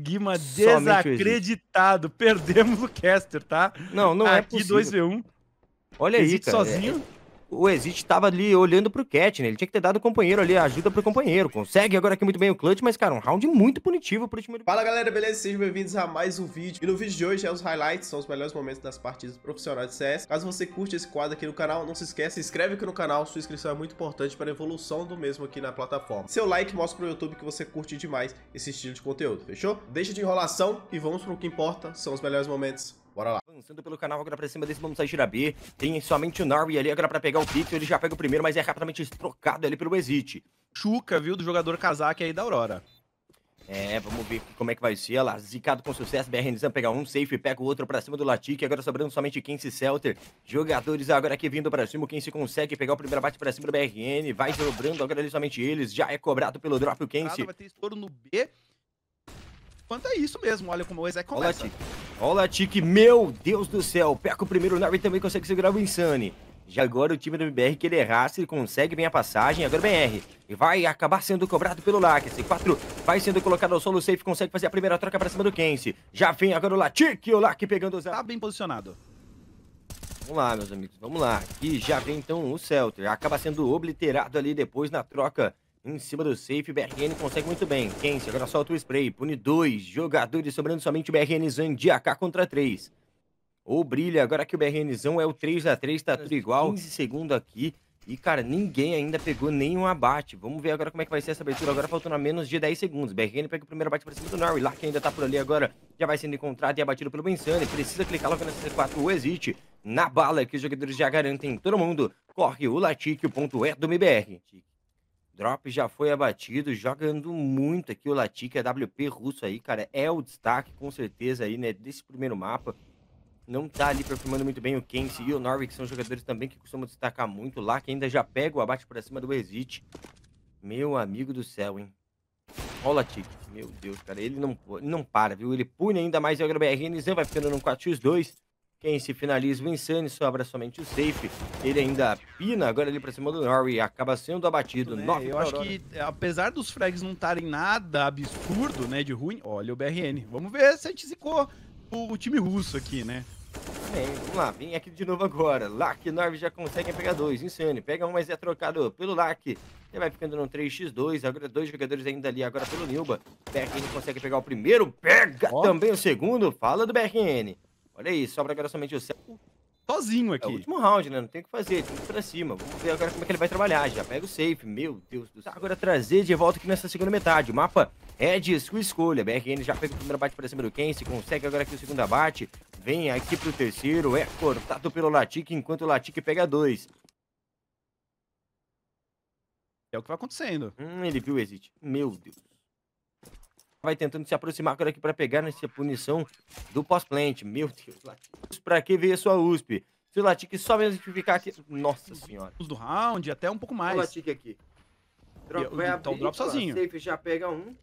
Guima desacreditado. Perdemos o Caster, tá? Não, não é Aqui, é possível. Aqui 2v1. Olha Existe aí, cara. sozinho. É o Exit estava ali olhando pro Cat, né? Ele tinha que ter dado o companheiro ali, ajuda pro companheiro. Consegue agora aqui muito bem o clutch, mas, cara, um round muito punitivo pro time do... Fala, galera, beleza? Sejam bem-vindos a mais um vídeo. E no vídeo de hoje é os highlights, são os melhores momentos das partidas profissionais de CS. Caso você curte esse quadro aqui no canal, não se esquece, se inscreve aqui no canal, sua inscrição é muito importante para a evolução do mesmo aqui na plataforma. Seu like mostra pro YouTube que você curte demais esse estilo de conteúdo, fechou? Deixa de enrolação e vamos pro que importa, são os melhores momentos Bora lá. Avançando pelo canal agora pra cima desse Mamutsa B. Tem somente o Narwi ali agora pra pegar o Pico Ele já pega o primeiro, mas é rapidamente trocado ali pelo Exit. Chuca, viu, do jogador casaque aí da Aurora. É, vamos ver como é que vai ser. Olha lá, zicado com sucesso. BRNZan pega um safe, pega o outro pra cima do Latic. Agora sobrando somente Kense Celter. Jogadores agora aqui vindo pra cima. o se consegue pegar o primeiro bate pra cima do BRN. Vai sobrando agora ali somente eles. Já é cobrado pelo drop o Kense. Vai ter estouro no B quanto é isso mesmo. Olha como o Ezek começa. Olha, Tic, meu Deus do céu. Peca o primeiro e também consegue segurar o Insane. Já agora o time do MBR que ele errasse, ele consegue bem a passagem. Agora o BR e vai acabar sendo cobrado pelo Lackse. 4 vai sendo colocado ao solo, safe consegue fazer a primeira troca para cima do Kense. Já vem agora o Latic e o Lack pegando o Zé. Tá bem posicionado. Vamos lá, meus amigos, vamos lá. Aqui já vem então o Celter. Acaba sendo obliterado ali depois na troca em cima do safe, BRN consegue muito bem. Kense agora solta o spray. Pune dois jogadores, sobrando somente o BRNzão de AK contra três. Ou brilha, agora que o BRNzão é o 3x3, tá tudo igual. 15 segundos aqui. E, cara, ninguém ainda pegou nenhum abate. Vamos ver agora como é que vai ser essa abertura. Agora faltando a menos de 10 segundos. BRN pega o primeiro abate pra cima do Norrie. Lá que ainda tá por ali agora. Já vai sendo encontrado e abatido pelo Bensani. Precisa clicar logo nessa C4. O Exit na bala que os jogadores já garantem. Todo mundo corre o Latique. O ponto é do MBR. Drop já foi abatido, jogando muito aqui o a WP russo aí, cara. É o destaque, com certeza, aí, né, desse primeiro mapa. Não tá ali performando muito bem o Kenzie e o que são jogadores também que costumam destacar muito lá, que ainda já pega o abate pra cima do Exit. Meu amigo do céu, hein? Olha o Latik, meu Deus, cara, ele não, não para, viu? Ele pune ainda mais o HBRN, vai ficando no 4x2. Quem se finaliza o Insane sobra somente o safe. Ele ainda pina agora ali pra cima do Norrie. Acaba sendo abatido. Né? Nove eu acho que, é, apesar dos frags não estarem nada absurdo, né, de ruim, olha o BRN. Vamos ver se a gente zicou o time russo aqui, né? Bem, vamos lá, vem aqui de novo agora. Lark e Norv já conseguem pegar dois. Insane, pega um, mas é trocado pelo Lark. Ele vai ficando num 3x2. Agora dois jogadores ainda ali, agora pelo Nilba. BRN consegue pegar o primeiro, pega também o segundo. Fala do BRN. Olha aí, sobra agora somente o Celso. Sozinho aqui. É o último round, né? Não tem o que fazer, tem que ir pra cima. Vamos ver agora como é que ele vai trabalhar. Já pega o safe, meu Deus do céu. agora trazer de volta aqui nessa segunda metade. O mapa é de sua escolha. BRN já pega o primeiro abate pra cima do Se consegue agora aqui o segundo abate. Vem aqui pro terceiro, é cortado pelo Latik enquanto o Latik pega dois. É o que vai acontecendo. Hum, ele viu o exit. Meu Deus vai tentando se aproximar agora aqui para pegar nessa punição do pós-plant. Meu Deus, Latix. Pra que veio a sua USP? Se o Latic só mesmo ficar aqui. Nossa senhora. Do round, até um pouco mais. O Latic aqui. Drop, eu, abrir, então drop sozinho. Safe já pega um.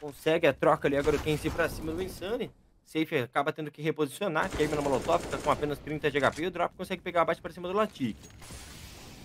Consegue a troca ali agora o Kenzie pra cima do Insane. Safe acaba tendo que reposicionar, que aí na Molotov, tá com apenas 30 de HP e o Drop consegue pegar abaixo para cima do Latic.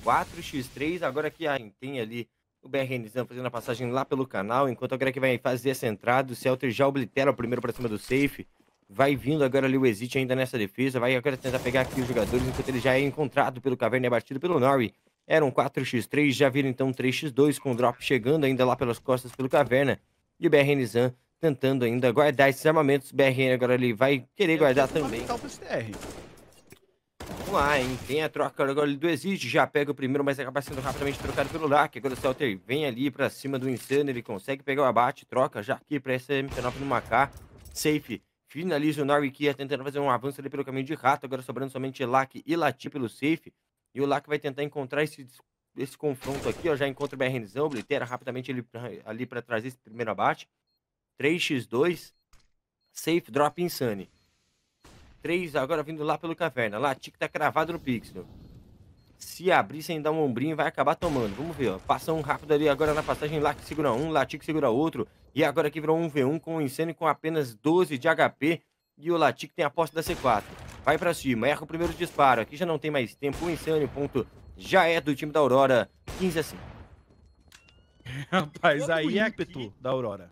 4x3, agora que tem ali o BRN fazendo a passagem lá pelo canal, enquanto a Greg vai fazer essa entrada, o Celter já oblitera o primeiro para cima do safe. Vai vindo agora ali o Exit ainda nessa defesa, vai agora tentar pegar aqui os jogadores, enquanto ele já é encontrado pelo Caverna e é batido pelo Nori. Era um 4x3, já vira então 3x2, com o drop chegando ainda lá pelas costas pelo Caverna. E o BRN Zan tentando ainda guardar esses armamentos. O BRN agora ele vai querer guardar também. Vamos lá, hein? Tem a troca agora do Exige, já pega o primeiro, mas acaba sendo rapidamente trocado pelo Lack. Agora o Celter vem ali pra cima do Insano, ele consegue pegar o abate, troca já aqui pra essa MP9 no Macá. Safe. Finaliza o Narwikia tentando fazer um avanço ali pelo caminho de rato, agora sobrando somente Lack e Lati pelo safe. E o Lack vai tentar encontrar esse, esse confronto aqui, ó. Já encontra o BRNzão, oblitera rapidamente ele ali para trazer esse primeiro abate. 3x2, safe, drop insane. Três agora vindo lá pelo caverna. Latic tá cravado no pixel. Se abrir sem dar um ombrinho, vai acabar tomando. Vamos ver, ó. Passa um rápido ali agora na passagem. que segura um, Latic segura outro. E agora aqui virou um V1 com o Insane com apenas 12 de HP. E o Latic tem a posse da C4. Vai para cima, erra o primeiro disparo. Aqui já não tem mais tempo. O Insane, ponto, já é do time da Aurora. 15 a 5. Rapaz, aí é ímpeto aqui... da Aurora.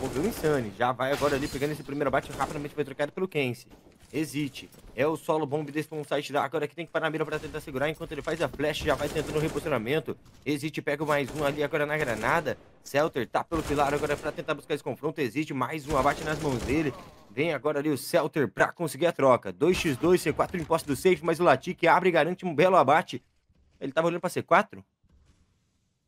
Moveu Insane. Já vai agora ali pegando esse primeiro bate rapidamente foi trocado pelo Kense. existe É o solo bomb desse um site da agora que tem que parar a mira pra tentar segurar. Enquanto ele faz a flash, já vai tentando o reposicionamento. existe pega mais um ali agora na granada. Celter tá pelo pilar agora pra tentar buscar esse confronto. existe mais um abate nas mãos dele. Vem agora ali o Celter pra conseguir a troca. 2x2, C4 em posse do safe, mas o Latic abre e garante um belo abate. Ele tava olhando pra C4?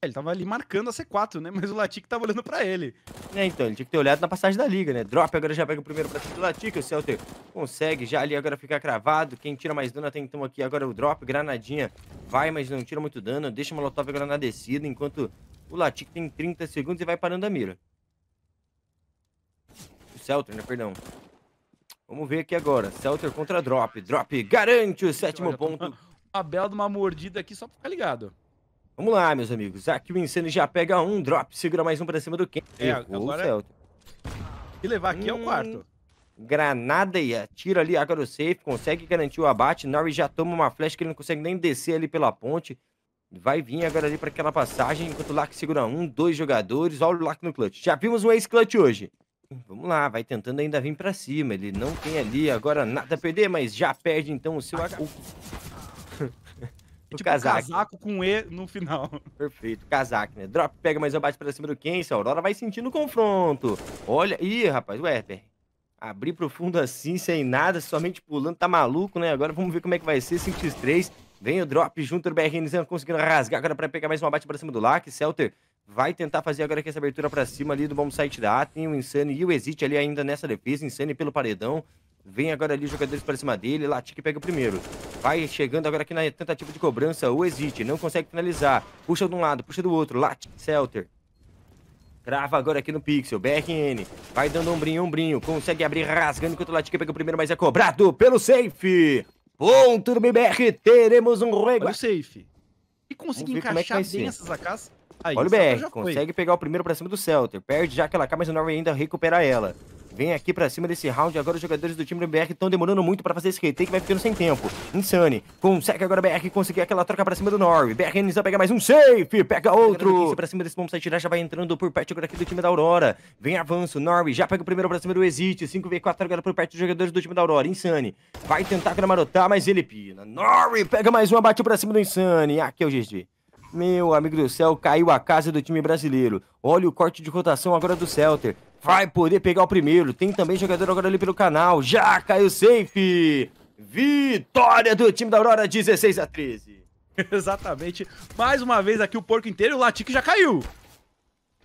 Ele tava ali marcando a C4, né? Mas o Latic tava olhando pra ele. É, então, ele tinha que ter olhado na passagem da liga, né? Drop agora já pega o primeiro pra do Latic, o Celtic consegue já ali agora ficar cravado. Quem tira mais dano até então aqui agora o drop, granadinha vai, mas não tira muito dano. Deixa o Molotov agora na descida, enquanto o Latic tem 30 segundos e vai parando a mira. O Celtic, né? Perdão. Vamos ver aqui agora. Celter contra Drop. Drop garante o sétimo Olha, ponto. Uma, bela de uma mordida aqui só pra ficar ligado. Vamos lá, meus amigos. Aqui o Insane já pega um drop, segura mais um pra cima do Ken. É, agora... Celta. É e levar aqui hum, é o hum, quarto. Granada e atira ali agora o safe, consegue garantir o abate. Norris já toma uma flecha que ele não consegue nem descer ali pela ponte. Vai vir agora ali para aquela passagem, enquanto o Lark segura um, dois jogadores. Olha o Lark no clutch. Já vimos um ex-clutch hoje. Vamos lá, vai tentando ainda vir para cima. Ele não tem ali agora nada a perder, mas já perde então o seu... Pro tipo tipo, casaco. casaco com E no final. Perfeito, casaco, né? Drop pega mais um bate pra cima do Kens, A Aurora vai sentindo o confronto. Olha. Ih, rapaz, o Herper. Abrir pro fundo assim, sem nada, somente pulando, tá maluco, né? Agora vamos ver como é que vai ser. 5x3. Vem o drop junto do BRNZ, conseguindo rasgar agora pra pegar mais um abate pra cima do Lark. Celter vai tentar fazer agora aqui essa abertura pra cima ali do bom site da A. Tem o Insane e o Exit ali ainda nessa defesa. Insane pelo paredão. Vem agora ali os jogadores para cima dele. Latic pega o primeiro. Vai chegando agora aqui na tentativa de cobrança. O Exit não consegue finalizar. Puxa de um lado, puxa do outro. Latic, Celter. Trava agora aqui no Pixel. BRN. Vai dando ombrinho, ombrinho. Consegue abrir rasgando enquanto o Latic pega o primeiro, mas é cobrado pelo safe. Ponto do BBR. Teremos um rego. Olha o safe. E conseguir é encaixar é bem essas AKs. Aí, Olha o BR. Consegue pegar o primeiro para cima do Celter. Perde já aquela AK, mas o Norway ainda recupera ela. Vem aqui pra cima desse round. Agora os jogadores do time do BR estão demorando muito pra fazer esse retake. Vai ficando sem tempo. Insane. Consegue agora BR conseguir aquela troca pra cima do Norri. BR NZ pega mais um safe. Pega outro. Pra cima desse bombsite tirar já vai entrando por perto agora aqui do time da Aurora. Vem avanço. Norri já pega o primeiro pra cima do Exit. 5v4 agora por perto dos jogadores do time da Aurora. Insane. Vai tentar agora marotar, mas ele pina. Norri pega mais uma. Bateu pra cima do Insane. Aqui é o GG. Meu amigo do céu, caiu a casa do time brasileiro. Olha o corte de rotação agora do Celter vai poder pegar o primeiro. Tem também jogador agora ali pelo canal. Já caiu safe. Vitória do time da Aurora, 16 a 13. Exatamente. Mais uma vez aqui o porco inteiro o Latic já caiu.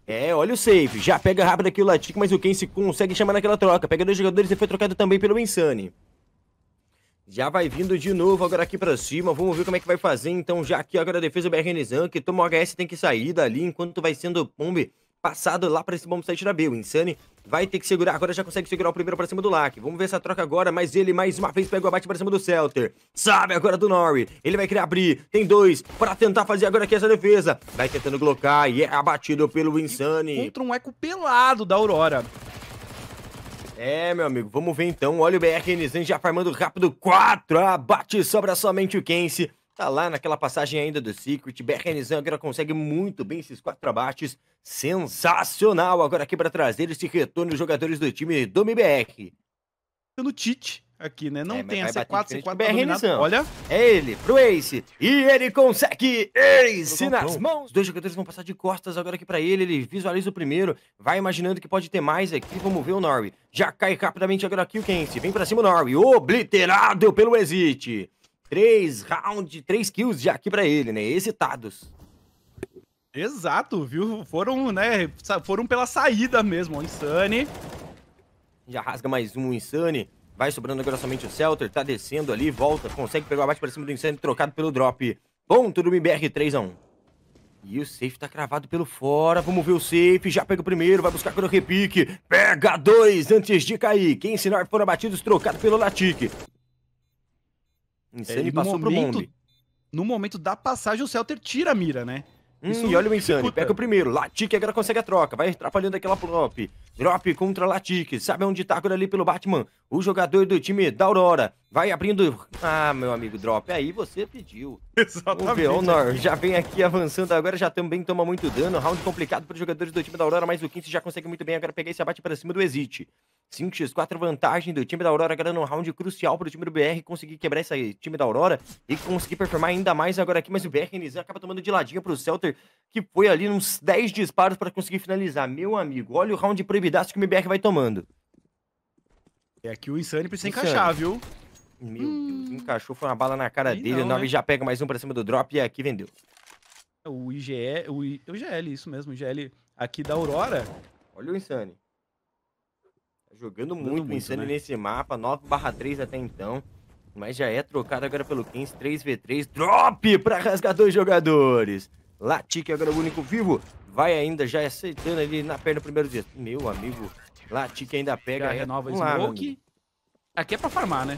É, olha o safe. Já pega rápido aqui o Latic, mas o se consegue chamar naquela troca. Pega dois jogadores e foi trocado também pelo Insane. Já vai vindo de novo agora aqui pra cima. Vamos ver como é que vai fazer. Então, já aqui agora a defesa do BRN Zan, que toma o HS, tem que sair dali, enquanto vai sendo bombe passado lá para esse bom site da Bill. Insane vai ter que segurar, agora já consegue segurar o primeiro para cima do Lack. Vamos ver essa troca agora, mas ele mais uma vez pega o abate para cima do Celter. Sabe agora do Nori, ele vai querer abrir, tem dois para tentar fazer agora aqui essa defesa. Vai tentando colocar e é abatido pelo Insane. Contra um eco pelado da Aurora. É, meu amigo, vamos ver então. Olha o BRNZ já farmando rápido. 4, abate, sobra somente o Kense. Tá lá naquela passagem ainda do Secret. BRNZ agora consegue muito bem esses quatro abates sensacional agora aqui para trazer esse retorno dos jogadores do time do MBR. Pelo Tite aqui, né? Não é, tem essa C4, C4 Olha. É ele pro Ace. E ele consegue Ace nas mãos. dois jogadores vão passar de costas agora aqui para ele. Ele visualiza o primeiro. Vai imaginando que pode ter mais aqui. Vamos ver o Norrie. Já cai rapidamente agora aqui o Kense. Vem para cima o Norrie. Obliterado pelo Exit. Três round, três kills já aqui para ele, né? Hesitados. Exato, viu? Foram, né? Foram pela saída mesmo, Insane. Já rasga mais um, Insane. Vai sobrando agora somente o Celter, tá descendo ali, volta, consegue pegar o abate para cima do Insane, trocado pelo drop. Bom, tudo BR 3x1. E o safe tá cravado pelo fora. Vamos ver o safe. Já pega o primeiro, vai buscar pelo repique. Pega dois antes de cair. Quem ensinar foram abatidos, trocado pelo Latique. Insane é, passou momento, pro Bombe. No momento da passagem, o Celter tira a mira, né? hum, e olha o Insane, pega o primeiro, Latique agora consegue a troca, vai atrapalhando aquela drop, drop contra Latique, sabe onde tá agora ali pelo Batman, o jogador do time da Aurora, vai abrindo, ah meu amigo drop, aí você pediu. Exatamente. O Veonor já vem aqui avançando agora, já também toma muito dano, round complicado para os jogadores do time da Aurora, mas o 15 já consegue muito bem agora pegar esse abate para cima do Exit. 5x4 vantagem do time da Aurora, ganhando um round crucial para o time do BR conseguir quebrar esse time da Aurora e conseguir performar ainda mais agora aqui, mas o BR acaba tomando de ladinho para o Celter, que foi ali uns 10 disparos para conseguir finalizar. Meu amigo, olha o round proibidaço que o MBR vai tomando. É aqui o Insane precisa Insane. encaixar, viu? Meu hum. Deus, encaixou, foi uma bala na cara e dele, não, o 9 né? já pega mais um para cima do drop e aqui vendeu. É, o IGE, o, I, o IGL, isso mesmo, o IGL aqui da Aurora. Olha o Insane jogando, muito, muito Insane né? nesse mapa, 9/3 até então. Mas já é trocado agora pelo 15, 3v3, drop pra rasgar dois jogadores. Latic agora é o único vivo, vai ainda, já aceitando ali na perna primeiro dia. Meu amigo, Latic ainda pega. Já renova Smoke. Lá, Aqui é pra farmar, né?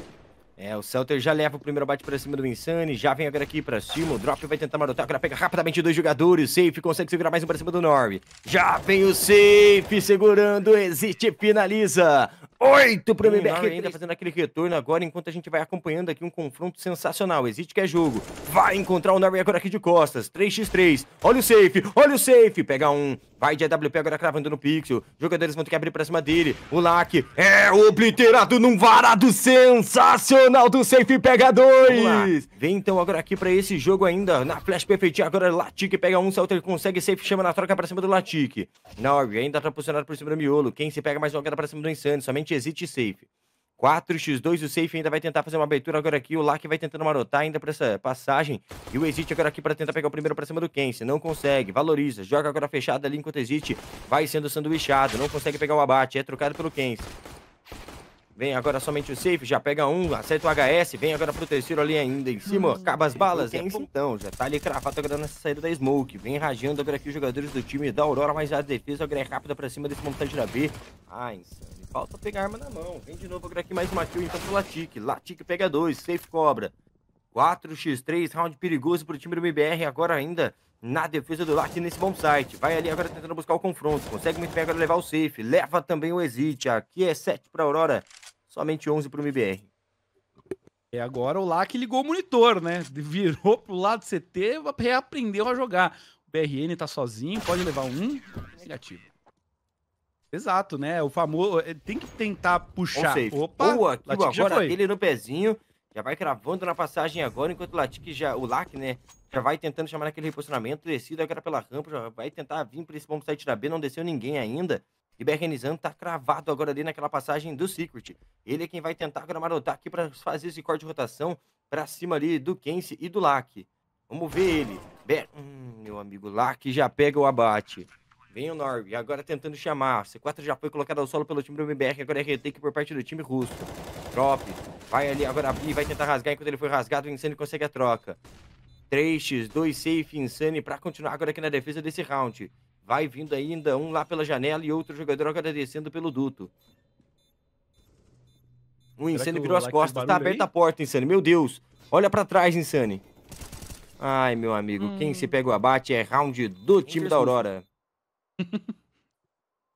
É, o Celter já leva o primeiro bate pra cima do Insane, já vem agora aqui pra cima, o Drop vai tentar marotar, agora pega rapidamente dois jogadores, Safe consegue segurar mais um pra cima do Norv. Já vem o Safe segurando, existe, finaliza. Oito pro MBR. Norv ainda fazendo aquele retorno agora, enquanto a gente vai acompanhando aqui um confronto sensacional. Existe que é jogo. Vai encontrar o Norv agora aqui de costas, 3x3. Olha o Safe, olha o Safe, pega um, Vai de AWP agora cravando no pixel. Jogadores vão ter que abrir pra cima dele. O Lack é obliterado num varado sensacional do safe pega dois. Vem então agora aqui pra esse jogo ainda. Na flash perfeitinha agora Latic pega um salto. Ele consegue safe chama na troca pra cima do Latic. Na ainda tá posicionado por cima do miolo. Quem se pega mais jogada pra cima do Insane. Somente existe safe. 4x2, o safe ainda vai tentar fazer uma abertura agora aqui, o Lack vai tentando marotar ainda para essa passagem, e o Exit agora aqui para tentar pegar o primeiro para cima do Kense, não consegue, valoriza, joga agora fechado ali enquanto Exit vai sendo sanduichado, não consegue pegar o abate, é trocado pelo Kense. Vem agora somente o safe, já pega um, acerta o HS, vem agora pro terceiro ali ainda em cima, acaba as hum, balas, é então, já tá ali cravado agora nessa saída da Smoke, vem rajando agora aqui os jogadores do time da Aurora, mas a defesa agora é rápida pra cima desse montante da B, ah, insano. Falta pegar arma na mão. Vem de novo agora aqui mais uma kill então pro Latic. Latic pega dois, safe cobra. 4x3, round perigoso pro time do MBR agora ainda na defesa do Latic nesse bom site. Vai ali agora tentando buscar o confronto. Consegue muito bem agora levar o safe. Leva também o exit. Aqui é 7 pra Aurora, somente 11 pro MBR. É agora o LAC ligou o monitor, né? Virou pro lado CT, reaprendeu a jogar. O BRN tá sozinho, pode levar um negativo. Exato, né? O famoso. Eh, tem que tentar puxar. Opa, o Akio agora ele no pezinho, já vai cravando na passagem agora, enquanto o Latic já. O Lac, né? Já vai tentando chamar naquele reposicionamento, descido agora pela rampa, já vai tentar vir para esse bom site da B, não desceu ninguém ainda. E BRNizando tá cravado agora ali naquela passagem do Secret. Ele é quem vai tentar agora marotar aqui para fazer esse corte de rotação para cima ali do Kense e do Lac. Vamos ver ele. Ber... Hum, meu amigo, Lac já pega o abate. Vem o Norby, agora tentando chamar. C4 já foi colocado ao solo pelo time do MBR, agora é retake por parte do time russo. Drop, vai ali, agora abrir, vai tentar rasgar. Enquanto ele foi rasgado, o Insane consegue a troca. 3x, 2 safe, Insane para continuar agora aqui na defesa desse round. Vai vindo ainda um lá pela janela e outro jogador agora descendo pelo duto. O Insane virou as costas, tá aberta aí? a porta, Insane. Meu Deus, olha para trás, Insane. Ai, meu amigo, hum. quem se pega o abate é round do time da Aurora.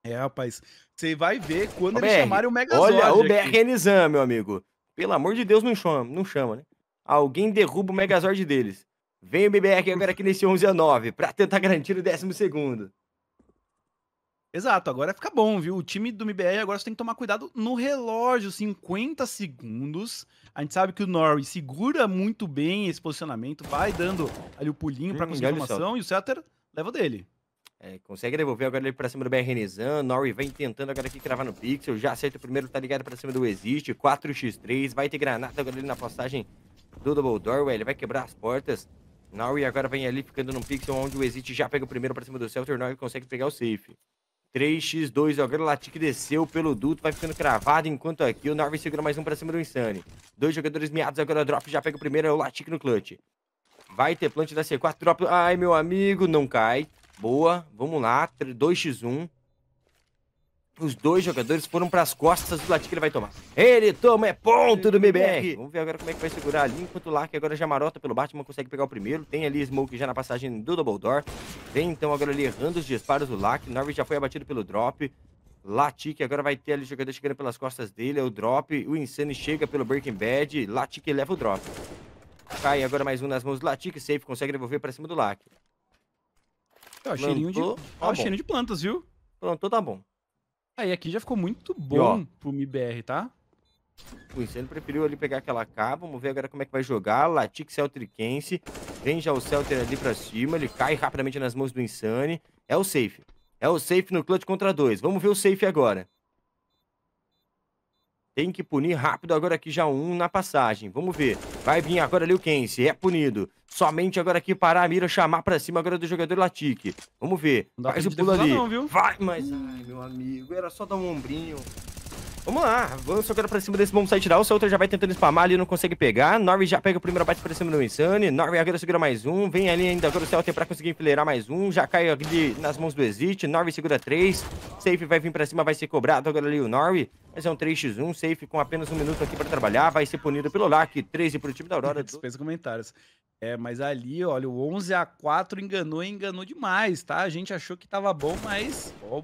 é, rapaz. Você vai ver quando eles chamarem o Megazord. Olha o BR Renizan, meu amigo. Pelo amor de Deus, não chama, não chama, né? Alguém derruba o Megazord deles. Vem o BBR agora aqui nesse 11 a 9 para tentar garantir o 12. Exato, agora fica bom, viu? O time do MBR agora só tem que tomar cuidado no relógio, 50 segundos. A gente sabe que o Norris segura muito bem esse posicionamento, vai dando ali o pulinho para hum, conseguir a informação e o Setter leva dele. É, consegue devolver agora ele pra cima do BR Nizam. Nori vem tentando agora aqui cravar no Pixel. Já acerta o primeiro, tá ligado pra cima do Existe. 4x3. Vai ter granada agora ali na passagem do Double Door. Ele vai quebrar as portas. Nori agora vem ali ficando no Pixel, onde o Existe já pega o primeiro pra cima do Celter. Norrie consegue pegar o safe. 3x2, agora o Latic desceu pelo duto, vai ficando cravado, enquanto aqui o Norvis segura mais um pra cima do Insane. Dois jogadores miados, agora o Drop já pega o primeiro, é o Latic no clutch. Vai ter plant da C4, Drop, ai meu amigo, não cai. Boa, vamos lá. 2x1. Os dois jogadores foram para as costas do Latic, ele vai tomar. Ele toma, é ponto do BBR. Vamos ver agora como é que vai segurar ali, enquanto o Lark agora já marota pelo Batman, consegue pegar o primeiro. Tem ali Smoke já na passagem do Double Door. Vem então agora ali errando os disparos do Lark. Norvis já foi abatido pelo drop. Latic agora vai ter ali o jogador chegando pelas costas dele, é o drop. O Insane chega pelo Breaking Bad, Latic leva o drop. Cai agora mais um nas mãos do Latic, safe, consegue devolver para cima do Lark. Ó, cheirinho de, tá ó, cheirinho de plantas, viu? Plantou, tá bom. Aí aqui já ficou muito bom e, ó, pro MIBR, tá? O Incêndio preferiu ali pegar aquela K, Vamos ver agora como é que vai jogar. Latic Celtricense. Vem já o Celter ali pra cima. Ele cai rapidamente nas mãos do Insane. É o safe. É o safe no clutch contra dois. Vamos ver o safe agora. Tem que punir rápido agora aqui já um na passagem. Vamos ver. Vai vir agora ali o Kense. É punido. Somente agora aqui parar a mira, chamar pra cima agora do jogador Latique. Vamos ver. Faz o pulo ali. Não, Vai, mas... Ai, meu amigo, era só dar um ombrinho. Vamos lá, vamos agora pra cima desse bom site da o outro já vai tentando spamar ali, não consegue pegar. Norv já pega o primeiro bate pra cima do Insane. Norv agora segura mais um. Vem ali ainda agora o Celter pra conseguir enfileirar mais um. Já cai ali nas mãos do Exit. Norv segura três. Safe vai vir pra cima, vai ser cobrado agora ali o Norv. Mas é um 3x1, safe com apenas um minuto aqui pra trabalhar. Vai ser punido pelo LAC. 13 pro time da Aurora. Dispensa comentários. É, mas ali, olha, o 11 a 4 enganou e enganou demais, tá? A gente achou que tava bom, mas. Oh,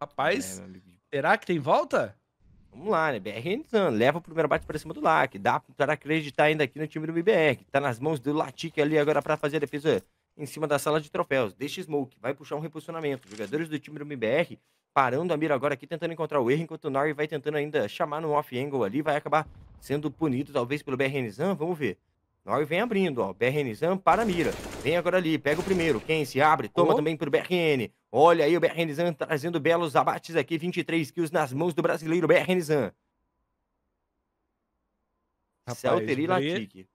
rapaz, é, será que tem volta? Vamos lá, né? BR Renizando, leva o primeiro bate para cima do LAC. Dá para acreditar ainda aqui no time do BBR, está tá nas mãos do Latic ali agora para fazer a defesa em cima da sala de troféus. Deixa Smoke, vai puxar um reposicionamento. Jogadores do time do MBR parando a mira agora aqui, tentando encontrar o erro, enquanto o Nari vai tentando ainda chamar no off-angle ali, vai acabar sendo punido talvez pelo BR Renizan, vamos ver. Nós vem abrindo, ó. BRN Zan para a mira. Vem agora ali, pega o primeiro. Quem se abre, toma oh. também pro BRN. Olha aí o BRN Zan trazendo belos abates aqui. 23 kills nas mãos do brasileiro BRN Zan. Celter e Latic.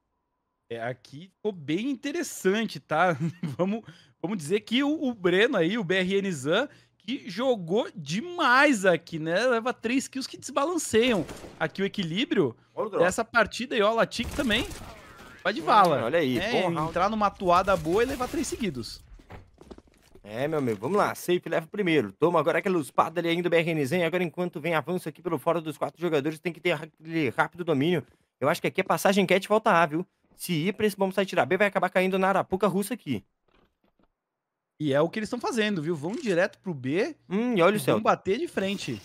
É, aqui ficou bem interessante, tá? vamos, vamos dizer que o, o Breno aí, o BRN Zan, que jogou demais aqui, né? Leva três kills que desbalanceiam aqui o equilíbrio dessa partida. E ó, Latic também Vai tá de vala. Hum, olha aí. É, entrar numa toada boa e levar três seguidos. É, meu amigo, vamos lá. Safe leva primeiro. Toma agora aquela espada ali ainda do BRNZ. Agora, enquanto vem avanço aqui pelo fora dos quatro jogadores, tem que ter aquele rápido domínio. Eu acho que aqui é passagem cat e volta A, viu? Se ir pra esse bom site tirar B, vai acabar caindo na arapuca russa aqui. E é o que eles estão fazendo, viu? Vão direto pro B. Hum, e olha o céu. Vão bater de frente.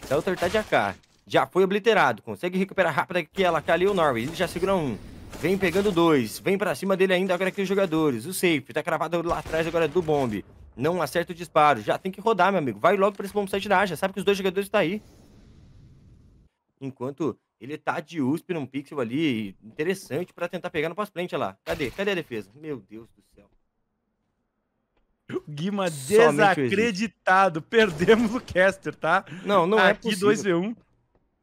Celta tá de AK. Já foi obliterado. Consegue recuperar rápido aquela ela AK ali o Norway. Ele já segura um. Vem pegando dois. Vem para cima dele ainda agora aqueles jogadores. O safe tá cravado lá atrás agora do bombe Não acerta o disparo. Já tem que rodar, meu amigo. Vai logo para esse bombsite da já Sabe que os dois jogadores tá aí. Enquanto ele tá de USP num pixel ali, interessante para tentar pegar no pós-frente, olha lá. Cadê? Cadê a defesa? Meu Deus do céu. Guima desacreditado. Perdemos o caster, tá? Não, não é Aqui, é possível. Aqui 2v1.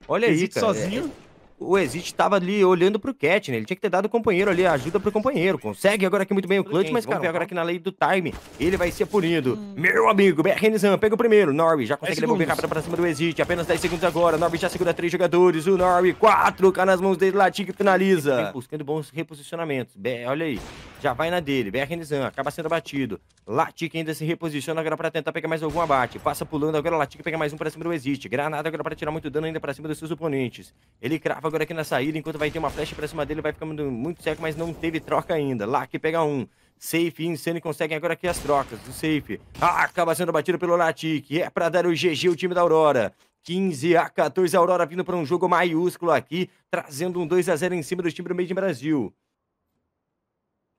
Olha aí, cara. É, sozinho. É o Exit estava ali olhando pro Cat, né? Ele tinha que ter dado o companheiro ali, ajuda pro companheiro. Consegue agora aqui muito bem o clutch, mas, cara, agora aqui na lei do time, ele vai ser punido. Hum. Meu amigo, BRNZan, pega o primeiro. Norby já consegue devolver rápido pra cima do Exit. Apenas 10 segundos agora. Norby já segura três jogadores. O Norby, quatro, cá nas mãos dele, que finaliza. buscando bons reposicionamentos. Bem, olha aí já vai na dele. BR acaba sendo batido. Latic ainda se reposiciona agora para tentar pegar mais algum abate. Passa pulando agora. Latic pega mais um para cima do Existe. Granada agora para tirar muito dano ainda para cima dos seus oponentes. Ele crava agora aqui na saída. Enquanto vai ter uma flecha para cima dele, vai ficando muito seco, mas não teve troca ainda. Lac pega um. Safe e Insane conseguem agora aqui as trocas. do Safe ah, acaba sendo batido pelo Latic. É para dar o GG o time da Aurora. 15 a 14, a Aurora vindo para um jogo maiúsculo aqui, trazendo um 2 a 0 em cima do time do Made in Brasil.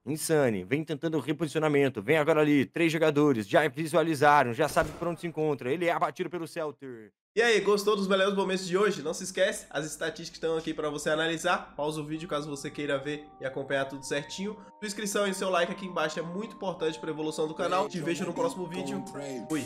Insane, vem tentando reposicionamento, vem agora ali, três jogadores, já visualizaram, já sabe por onde se encontra, ele é abatido pelo Celter. E aí, gostou dos melhores momentos de hoje? Não se esquece, as estatísticas estão aqui para você analisar, pausa o vídeo caso você queira ver e acompanhar tudo certinho. Sua inscrição e seu like aqui embaixo é muito importante para a evolução do canal, te vejo no próximo vídeo, fui!